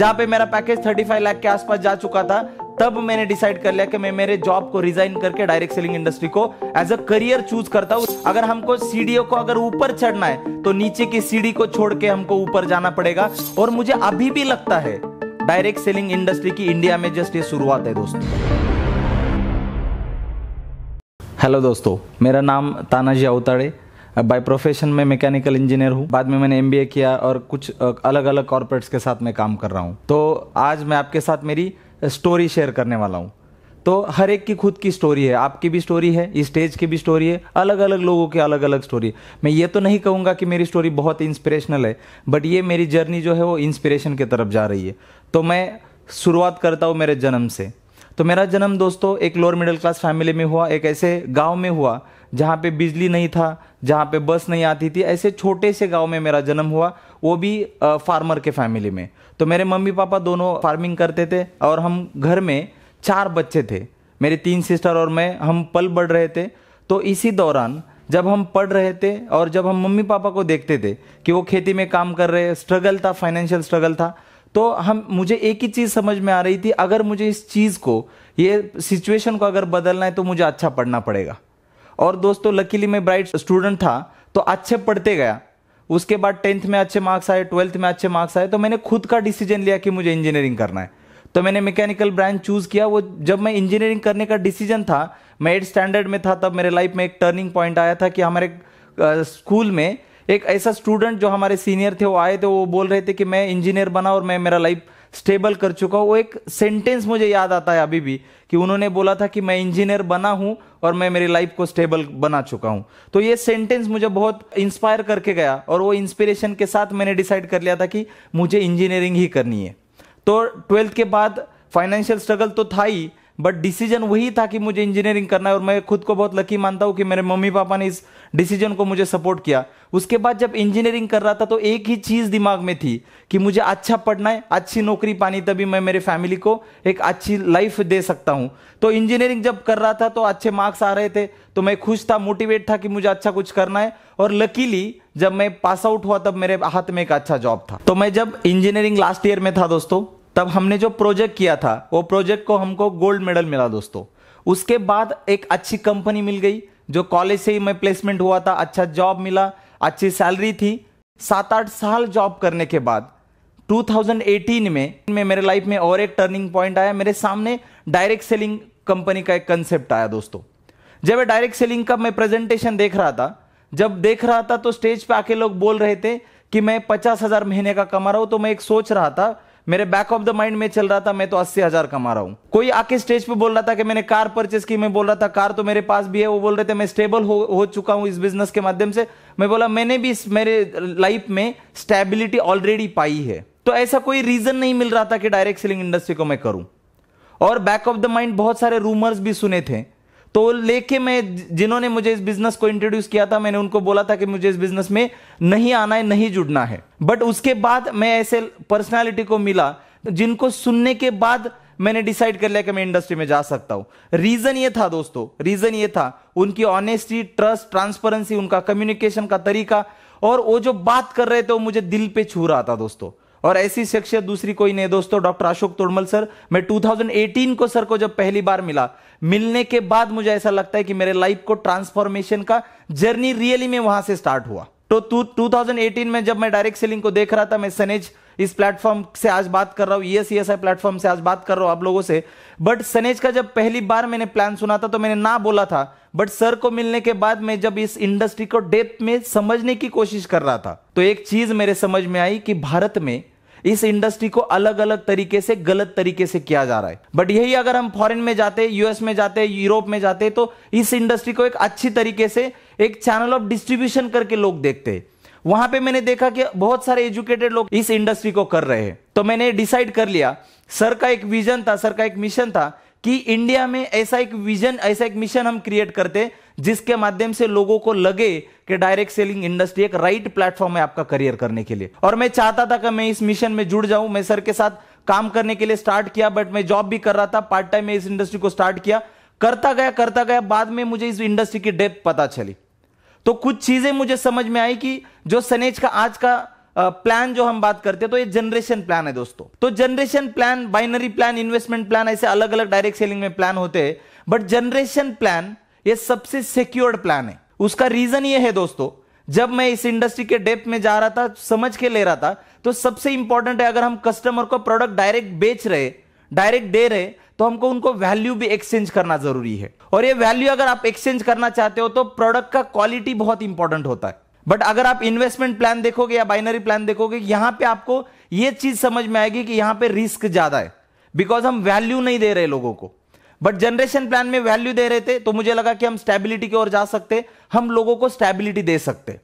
जहां पे मेरा पैकेज 35 लाख के आसपास जा चुका था तब मैंने डिसाइड कर लिया कि मैं मेरे जॉब को रिजाइन करके डायरेक्ट सेलिंग इंडस्ट्री को एज अ करियर चूज करता हूँ अगर हमको सीडीओ को अगर ऊपर चढ़ना है तो नीचे की सीढ़ी को छोड़ के हमको ऊपर जाना पड़ेगा और मुझे अभी भी लगता है डायरेक्ट सेलिंग इंडस्ट्री की इंडिया में जस्ट ये शुरुआत है दोस्तों हेलो दोस्तों मेरा नाम Tanaji Avtade by uh, profession मैं मैकेनिकल इंजीनियर हूँ बाद में मैंने एम किया और कुछ अलग अलग कॉरपोरेट्स के साथ मैं काम कर रहा हूँ तो आज मैं आपके साथ मेरी स्टोरी uh, शेयर करने वाला हूँ तो हर एक की खुद की स्टोरी है आपकी भी स्टोरी है इस स्टेज की भी स्टोरी है अलग अलग लोगों की अलग अलग स्टोरी है मैं ये तो नहीं कहूँगा कि मेरी स्टोरी बहुत इंस्पिरेशनल है बट ये मेरी जर्नी जो है वो इंस्पिरेशन की तरफ जा रही है तो मैं शुरुआत करता हूँ मेरे जन्म से तो मेरा जन्म दोस्तों एक लोअर मिडिल क्लास फैमिली में हुआ एक ऐसे गाँव में हुआ जहाँ पे बिजली नहीं था जहाँ पे बस नहीं आती थी ऐसे छोटे से गांव में मेरा जन्म हुआ वो भी फार्मर के फैमिली में तो मेरे मम्मी पापा दोनों फार्मिंग करते थे और हम घर में चार बच्चे थे मेरे तीन सिस्टर और मैं हम पल बढ़ रहे थे तो इसी दौरान जब हम पढ़ रहे थे और जब हम मम्मी पापा को देखते थे कि वो खेती में काम कर रहे स्ट्रगल था फाइनेंशियल स्ट्रगल था तो हम मुझे एक ही चीज़ समझ में आ रही थी अगर मुझे इस चीज़ को ये सिचुएशन को अगर बदलना है तो मुझे अच्छा पढ़ना पड़ेगा और दोस्तों लकीली मैं ब्राइट स्टूडेंट था तो अच्छे पढ़ते गया उसके बाद टेंथ में अच्छे मार्क्स आए ट्वेल्थ में अच्छे मार्क्स आए तो मैंने खुद का डिसीजन लिया कि मुझे इंजीनियरिंग करना है तो मैंने मैकेनिकल ब्रांच चूज़ किया वो जब मैं इंजीनियरिंग करने का डिसीजन था मैं एट स्टैंडर्ड में था तब मेरे लाइफ में एक टर्निंग पॉइंट आया था कि हमारे स्कूल में एक ऐसा स्टूडेंट जो हमारे सीनियर थे वो आए थे वो बोल रहे थे कि मैं इंजीनियर बना और मैं मेरा लाइफ स्टेबल कर चुका हूँ वो एक सेंटेंस मुझे याद आता है अभी भी कि उन्होंने बोला था कि मैं इंजीनियर बना हूं और मैं मेरी लाइफ को स्टेबल बना चुका हूँ तो ये सेंटेंस मुझे बहुत इंस्पायर करके गया और वो इंस्पिरेशन के साथ मैंने डिसाइड कर लिया था कि मुझे इंजीनियरिंग ही करनी है तो ट्वेल्थ के बाद फाइनेंशियल स्ट्रगल तो था ही बट डिसीजन वही था कि मुझे इंजीनियरिंग करना है और मैं खुद को बहुत लकी मानता हूँ कि मेरे मम्मी पापा ने इस डिसीजन को मुझे सपोर्ट किया उसके बाद जब इंजीनियरिंग कर रहा था तो एक ही चीज़ दिमाग में थी कि मुझे अच्छा पढ़ना है अच्छी नौकरी पानी तभी मैं मेरे फैमिली को एक अच्छी लाइफ दे सकता हूँ तो इंजीनियरिंग जब कर रहा था तो अच्छे मार्क्स आ रहे थे तो मैं खुश था मोटिवेट था कि मुझे अच्छा कुछ करना है और लकीली जब मैं पास आउट हुआ तब मेरे हाथ में एक अच्छा जॉब था तो मैं जब इंजीनियरिंग लास्ट ईयर में था दोस्तों तब हमने जो प्रोजेक्ट किया था वो प्रोजेक्ट को हमको गोल्ड मेडल मिला दोस्तों उसके बाद एक अच्छी कंपनी मिल गई जो कॉलेज से ही मैं प्लेसमेंट हुआ था अच्छा जॉब मिला अच्छी सैलरी थी सात आठ साल जॉब करने के बाद 2018 में में मेरे लाइफ में और एक टर्निंग पॉइंट आया मेरे सामने डायरेक्ट सेलिंग कंपनी का एक कंसेप्ट आया दोस्तों जब डायरेक्ट सेलिंग का मैं प्रेजेंटेशन देख रहा था जब देख रहा था तो स्टेज पे आके लोग बोल रहे थे कि मैं पचास हजार महीने का कमा रहा हूं तो मैं एक सोच रहा था मेरे बैक ऑफ द माइंड में चल रहा था मैं तो अस्सी हजार कमा रहा हूँ कोई आके स्टेज पे बोल रहा था कि मैंने कार परचेस की मैं बोल रहा था कार तो मेरे पास भी है वो बोल रहे थे मैं स्टेबल हो, हो चुका हूँ इस बिजनेस के माध्यम से मैं बोला मैंने भी इस मेरे लाइफ में स्टेबिलिटी ऑलरेडी पाई है तो ऐसा कोई रीजन नहीं मिल रहा था कि डायरेक्ट सेलिंग इंडस्ट्री को मैं करूं और बैक ऑफ द माइंड बहुत सारे रूमर्स भी सुने थे तो लेके मैं जिन्होंने मुझे इस बिजनेस को इंट्रोड्यूस किया था मैंने उनको बोला था कि मुझे इस बिजनेस में नहीं आना है नहीं जुड़ना है बट उसके बाद मैं ऐसे पर्सनैलिटी को मिला जिनको सुनने के बाद मैंने डिसाइड कर लिया कि मैं इंडस्ट्री में जा सकता हूं रीजन ये था दोस्तों रीजन ये था उनकी ऑनेस्टी ट्रस्ट ट्रांसपेरेंसी उनका कम्युनिकेशन का तरीका और वो जो बात कर रहे थे वो मुझे दिल पे छू रहा था दोस्तों और ऐसी शख्सियत दूसरी कोई नहीं दोस्तों डॉक्टर अशोक तोड़मल सर मैं 2018 को सर को जब पहली बार मिला मिलने के बाद मुझे ऐसा लगता है कि मेरे लाइफ को ट्रांसफॉर्मेशन का जर्नी रियली में वहां से स्टार्ट हुआ तो टू थाउजेंड में जब मैं डायरेक्ट सेलिंग को देख रहा था मैं सनेज इस प्लेटफॉर्म से आज बात कर रहा हूँ यस एस आई प्लेटफॉर्म से आज बात कर रहा हूँ आप लोगों से बट सनेज का जब पहली बार मैंने प्लान सुना था तो मैंने ना बोला था बट सर को मिलने के बाद मैं जब इस इंडस्ट्री को डेप्थ में समझने की कोशिश कर रहा था तो एक चीज मेरे समझ में आई कि भारत में इस इंडस्ट्री को अलग अलग तरीके से गलत तरीके से किया जा रहा है बट यही अगर हम फॉरेन में जाते यूएस में जाते यूरोप में जाते तो इस इंडस्ट्री को एक अच्छी तरीके से एक चैनल ऑफ डिस्ट्रीब्यूशन करके लोग देखते हैं वहां पे मैंने देखा कि बहुत सारे एजुकेटेड लोग इस इंडस्ट्री को कर रहे हैं तो मैंने डिसाइड कर लिया सर का एक विजन था सर का एक मिशन था कि इंडिया में ऐसा एक विजन ऐसा एक मिशन हम क्रिएट करते जिसके माध्यम से लोगों को लगे कि डायरेक्ट सेलिंग इंडस्ट्री एक राइट प्लेटफॉर्म है आपका करियर करने के लिए और मैं चाहता था कि मैं इस मिशन में जुड़ जाऊं मैं सर के साथ काम करने के लिए स्टार्ट किया बट मैं जॉब भी कर रहा था पार्ट टाइम में इस इंडस्ट्री को स्टार्ट किया करता गया करता गया बाद में मुझे इस इंडस्ट्री की डेप्थ पता चली तो कुछ चीजें मुझे समझ में आई कि जो सनेज का आज का प्लान जो हम बात करते हैं तो ये जनरेशन प्लान है दोस्तों तो generation plan binary plan investment plan ऐसे अलग अलग डायरेक्ट सेलिंग में प्लान होते हैं बट जनरेशन प्लान ये सबसे सिक्योर्ड प्लान है उसका रीजन ये है दोस्तों जब मैं इस इंडस्ट्री के डेप्थ में जा रहा था समझ के ले रहा था तो सबसे इंपॉर्टेंट है अगर हम कस्टमर को प्रोडक्ट डायरेक्ट बेच रहे डायरेक्ट दे रहे तो हमको उनको वैल्यू भी एक्सचेंज करना जरूरी है और ये वैल्यू अगर आप एक्सचेंज करना चाहते हो तो प्रोडक्ट का क्वालिटी बहुत इंपॉर्टेंट होता है बट अगर आप इन्वेस्टमेंट प्लान देखोगे या बाइनरी प्लान देखोगे यहां पे आपको ये चीज समझ में आएगी कि यहां पे रिस्क ज्यादा है बिकॉज हम वैल्यू नहीं दे रहे लोगों को बट जनरेशन प्लान में वैल्यू दे रहे थे तो मुझे लगा कि हम स्टेबिलिटी की ओर जा सकते हम लोगों को स्टेबिलिटी दे सकते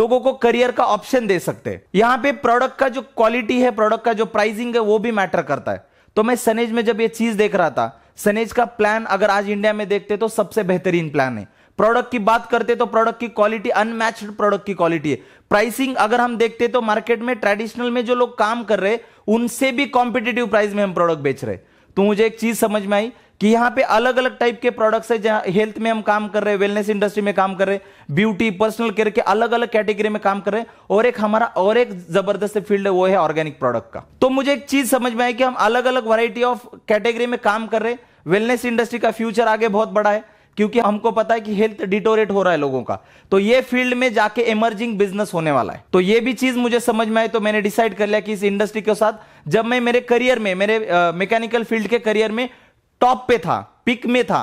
लोगों को करियर का ऑप्शन दे सकते यहां पे प्रोडक्ट का जो क्वालिटी है प्रोडक्ट का जो प्राइसिंग है वो भी मैटर करता है तो मैं सनेज में जब ये चीज देख रहा था सनेज का प्लान अगर आज इंडिया में देखते तो सबसे बेहतरीन प्लान है प्रोडक्ट की बात करते तो प्रोडक्ट की क्वालिटी अनमैच्ड प्रोडक्ट की क्वालिटी है प्राइसिंग अगर हम देखते तो मार्केट में ट्रेडिशनल में जो लोग काम कर रहे उनसे भी कॉम्पिटेटिव प्राइस में हम प्रोडक्ट बेच रहे तो मुझे एक चीज समझ में आई कि यहाँ पे अलग अलग टाइप के प्रोडक्ट्स है जहां हेल्थ में हम काम कर रहे हैं वेलनेस इंडस्ट्री में काम कर रहे हैं ब्यूटी पर्सनल केयर के अलग अलग कैटेगरी में काम कर रहे हैं और एक हमारा और एक जबरदस्त फील्ड है वो है ऑर्गेनिक प्रोडक्ट का तो मुझे एक चीज समझ में आई कि हम अलग अलग वराइटी ऑफ कैटेगरी में काम कर रहे हैं वेलनेस इंडस्ट्री का फ्यूचर आगे बहुत बड़ा है क्योंकि हमको पता है कि हेल्थ डिटोरेट हो रहा है लोगों का तो ये फील्ड में जाके इमर्जिंग बिजनेस होने वाला है तो ये भी चीज मुझे समझ में आई तो मैंने डिसाइड कर लिया कि इस इंडस्ट्री के साथ जब मैं मेरे करियर में मेरे मैकेनिकल फील्ड के करियर में टॉप पे था पिक में था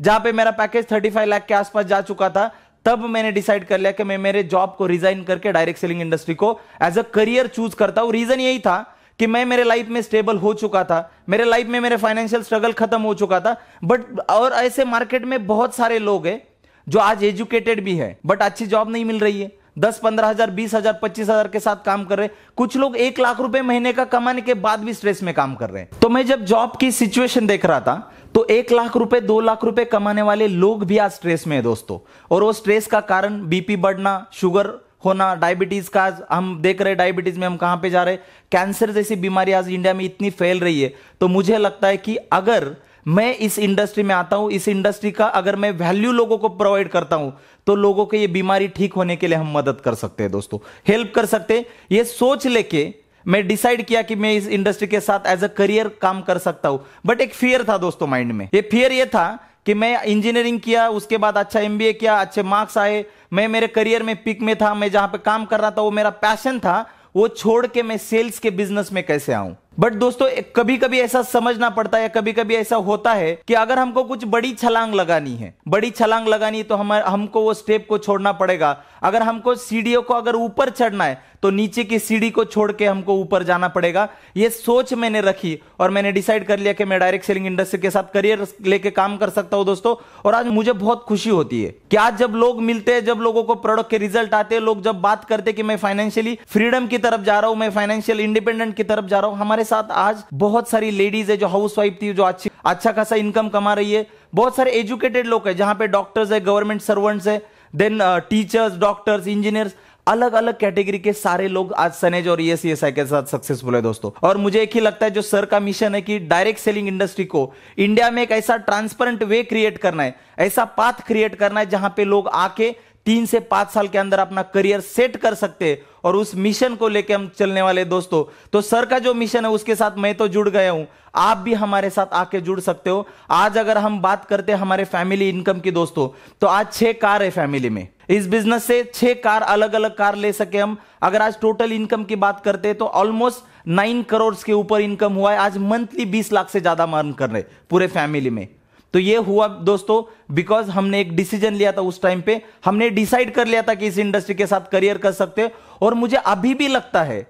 जहां पे मेरा पैकेज 35 लाख के आसपास जा चुका था तब मैंने डिसाइड कर लिया कि मैं मेरे जॉब को रिजाइन करके डायरेक्ट सेलिंग इंडस्ट्री को एज अ करियर चूज करता हूं रीजन यही था कि मैं मेरे लाइफ में स्टेबल हो चुका था मेरे लाइफ में मेरे फाइनेंशियल स्ट्रगल खत्म हो चुका था बट और ऐसे मार्केट में बहुत सारे लोग हैं जो आज एजुकेटेड भी है बट अच्छी जॉब नहीं मिल रही है दस पंद्रह हजार बीस हजार पच्चीस हजार के साथ काम कर रहे कुछ लोग एक लाख रुपए महीने का कमाने के बाद भी स्ट्रेस में काम कर रहे हैं तो मैं जब जॉब की सिचुएशन देख रहा था तो एक लाख रुपए दो लाख रुपए कमाने वाले लोग भी आज स्ट्रेस में है दोस्तों और वो स्ट्रेस का कारण बीपी बढ़ना शुगर होना डायबिटीज का आज हम देख रहे डायबिटीज में हम कहां पे जा रहे कैंसर जैसी बीमारी आज इंडिया में इतनी फैल रही है तो मुझे लगता है कि अगर मैं इस इंडस्ट्री में आता हूं इस इंडस्ट्री का अगर मैं वैल्यू लोगों को प्रोवाइड करता हूं तो लोगों के ये बीमारी ठीक होने के लिए हम मदद कर सकते हैं दोस्तों हेल्प कर सकते हैं ये सोच लेके मैं डिसाइड किया कि मैं इस इंडस्ट्री के साथ एज अ करियर काम कर सकता हूं बट एक फियर था दोस्तों माइंड में ये फियर ये था कि मैं इंजीनियरिंग किया उसके बाद अच्छा एमबीए किया अच्छे मार्क्स आए मैं मेरे करियर में पिक में था मैं जहां पे काम कर रहा था वो मेरा पैशन था वो छोड़ के मैं सेल्स के बिजनेस में कैसे आऊं बट दोस्तों कभी कभी ऐसा समझना पड़ता है कभी कभी ऐसा होता है कि अगर हमको कुछ बड़ी छलांग लगानी है बड़ी छलांग लगानी है तो हम हमको वो स्टेप को छोड़ना पड़ेगा अगर हमको सीढ़ियों को अगर ऊपर चढ़ना है तो नीचे की सीढ़ी को छोड़ के हमको ऊपर जाना पड़ेगा ये सोच मैंने रखी और मैंने डिसाइड कर लिया कि मैं डायरेक्ट सेलिंग इंडस्ट्री के साथ करियर लेके काम कर सकता हूं दोस्तों और आज मुझे बहुत खुशी होती है कि आज जब लोग मिलते हैं जब लोगों को प्रोडक्ट के रिजल्ट आते हैं लोग जब बात करते कि मैं फाइनेंशियली फ्रीडम की तरफ जा रहा हूं मैं फाइनेंशियल इंडिपेंडेंट की तरफ जा रहा हूं हमारे साथ आज बहुत सारी लेडीज है जो हाउस वाइफ थी जो अच्छी अच्छा खासा इनकम कमा रही है बहुत सारे एजुकेटेड लोग है जहां पे डॉक्टर्स है गवर्नमेंट सर्वेंट्स है देन टीचर्स डॉक्टर्स इंजीनियर्स अलग अलग कैटेगरी के सारे लोग आज सनेज और ये e के साथ सक्सेसफुल है दोस्तों और मुझे एक ही लगता है जो सर का मिशन है कि डायरेक्ट सेलिंग इंडस्ट्री को इंडिया में एक ऐसा ट्रांसपेरेंट वे क्रिएट करना है ऐसा पाथ क्रिएट करना है जहां पे लोग आके तीन से पांच साल के अंदर अपना करियर सेट कर सकते हैं और उस मिशन को लेके हम चलने वाले दोस्तों तो सर का जो मिशन है उसके साथ मैं तो जुड़ गया हूं आप भी हमारे साथ आके जुड़ सकते हो आज अगर हम बात करते हैं हमारे फैमिली इनकम की दोस्तों तो आज छह कार है फैमिली में इस बिजनेस से छह कार अलग अलग कार ले सके हम अगर आज टोटल इनकम की बात करते हैं तो ऑलमोस्ट नाइन करोड़ के ऊपर इनकम हुआ है आज मंथली बीस लाख से ज्यादा अर्न कर रहे पूरे फैमिली में तो ये हुआ दोस्तों बिकॉज हमने एक डिसीजन लिया था उस टाइम पे हमने डिसाइड कर लिया था कि इस इंडस्ट्री के साथ करियर कर सकते और मुझे अभी भी लगता है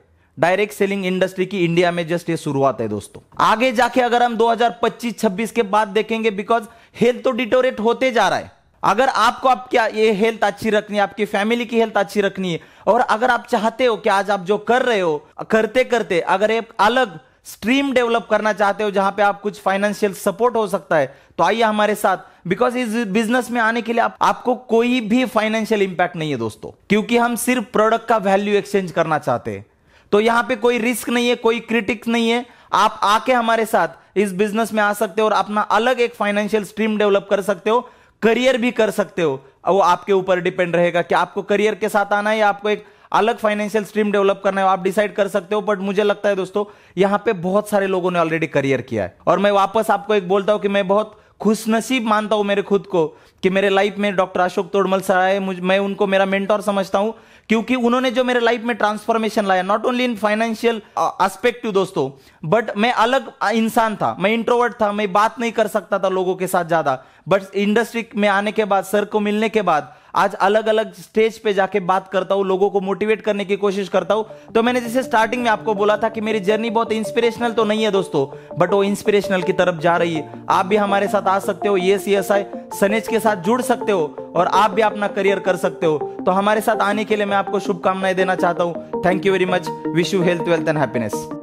डायरेक्ट सेलिंग इंडस्ट्री की इंडिया में जस्ट ये शुरुआत है दोस्तों आगे जाके अगर हम 2025-26 के बाद देखेंगे बिकॉज हेल्थ तो डिटोरेट होते जा रहा है अगर आपको आप क्या ये हेल्थ अच्छी रखनी है आपकी फैमिली की हेल्थ अच्छी रखनी है और अगर आप चाहते हो कि आज आप जो कर रहे हो करते करते अगर एक अलग स्ट्रीम डेवलप करना चाहते हो जहां पे आप कुछ फाइनेंशियल सपोर्ट हो सकता है तो आइए हमारे साथ बिकॉज इस बिजनेस में आने के लिए आप, आपको कोई भी फाइनेंशियल इंपैक्ट नहीं है दोस्तों क्योंकि हम सिर्फ प्रोडक्ट का वैल्यू एक्सचेंज करना चाहते हैं तो यहाँ पे कोई रिस्क नहीं है कोई क्रिटिक्स नहीं है आप आके हमारे साथ इस बिजनेस में आ सकते हो और अपना अलग एक फाइनेंशियल स्ट्रीम डेवलप कर सकते हो करियर भी कर सकते हो वो आपके ऊपर डिपेंड रहेगा कि आपको करियर के साथ आना है या आपको एक अलग फाइनेंशियल स्ट्रीम डेवलप करना है आप डिसाइड कर सकते हो बट मुझे लगता है दोस्तों यहाँ पे बहुत सारे लोगों ने ऑलरेडी करियर किया है और मैं वापस आपको एक बोलता हूं कि मैं बहुत खुशनसीब मानता हूं मेरे खुद को कि मेरे लाइफ में डॉक्टर अशोक तोड़मल सर आए मैं उनको मेरा मेंटोर समझता हूं क्योंकि उन्होंने जो मेरे लाइफ में ट्रांसफॉर्मेशन लाया not only in financial aspect दोस्तों बट मैं अलग uh, इंसान था मैं इंट्रोवर्ट था मैं बात नहीं कर सकता था लोगों के साथ ज्यादा बट इंडस्ट्री में आने के बाद सर को मिलने के बाद आज अलग अलग स्टेज पे जाके बात करता हूँ लोगों को मोटिवेट करने की कोशिश करता हूँ तो मैंने जैसे स्टार्टिंग में आपको बोला था कि मेरी जर्नी बहुत इंस्पिरेशनल तो नहीं है दोस्तों बट वो इंस्पिरेशनल की तरफ जा रही है आप भी हमारे साथ आ सकते हो ये सी एस आई सनेज के साथ जुड़ सकते हो और आप भी अपना करियर कर सकते हो तो हमारे साथ आने के लिए मैं आपको शुभकामनाएं देना चाहता हूँ thank you very much wish you health wealth and happiness